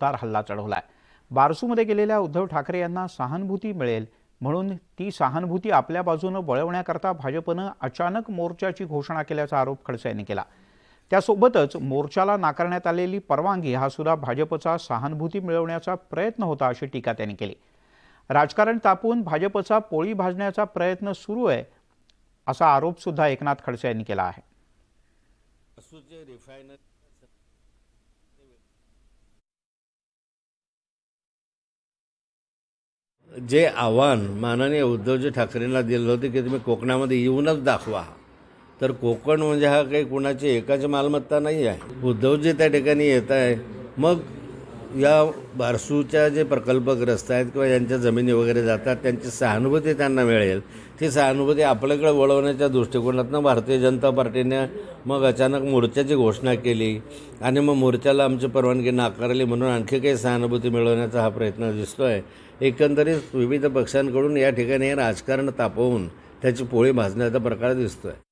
तार हल्ला चढवलाय बारसूमध्ये गेलेल्या उद्धव ठाकरे यांना सहानुभूती मिळेल म्हणून ती सहानुभूती आपल्या बाजूनं वळवण्याकरता भाजपनं अचानक मोर्चाची घोषणा केल्याचा आरोप खडसे यांनी केला त्यासोबतच मोर्चाला नाकारण्यात आलेली परवानगी हा सुद्धा भाजपचा सहानुभूती मिळवण्याचा प्रयत्न होता अशी टीका त्यांनी केली राजकारण तापून भाजपचा पोळी भाजण्याचा प्रयत्न सुरू आहे असा आरोप सुद्धा एकनाथ खडसे यांनी केला आहे जे आव्हान माननीय उद्धवजी ठाकरेंना दिलं होतं की तुम्ही कोकणामध्ये येऊनच दाखवा तर कोकण म्हणजे हा काही कुणाची एकाची मालमत्ता नाही आहे उद्धवजी त्या ठिकाणी येत आहे मग या बारसूच्या जे प्रकल्पग्रस्त आहेत किंवा यांच्या जमिनी वगैरे जातात त्यांची सहानुभूती त्यांना मिळेल ती सहानुभूती आपल्याकडे वळवण्याच्या दृष्टिकोनातनं भारतीय जनता पार्टीने मग अचानक मोर्चाची घोषणा केली आणि मग मोर्चाला आमची परवानगी नाकारली म्हणून आणखी काही सहानुभूती मिळवण्याचा हा प्रयत्न दिसतो आहे एकंदरीत विविध पक्षांकडून या ठिकाणी राजकारण तापवून त्याची पोळी भाजण्याचा प्रकार दिसतो आहे